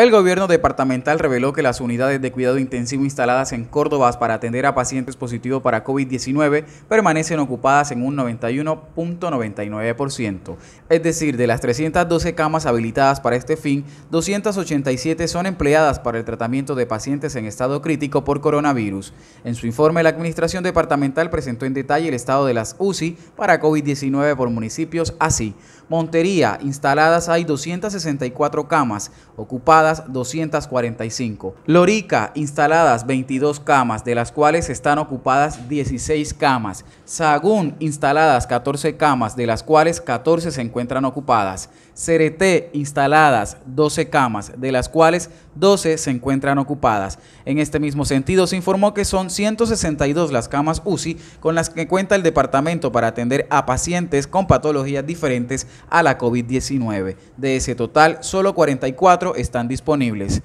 El gobierno departamental reveló que las unidades de cuidado intensivo instaladas en Córdoba para atender a pacientes positivos para COVID-19 permanecen ocupadas en un 91.99%. Es decir, de las 312 camas habilitadas para este fin, 287 son empleadas para el tratamiento de pacientes en estado crítico por coronavirus. En su informe, la Administración Departamental presentó en detalle el estado de las UCI para COVID-19 por municipios así. Montería, instaladas hay 264 camas ocupadas 245. Lorica, instaladas 22 camas, de las cuales están ocupadas 16 camas. Sagún, instaladas 14 camas, de las cuales 14 se encuentran ocupadas. Cereté, instaladas 12 camas, de las cuales 12 se encuentran ocupadas. En este mismo sentido, se informó que son 162 las camas UCI con las que cuenta el departamento para atender a pacientes con patologías diferentes a la COVID-19. De ese total, solo 44 están disponibles.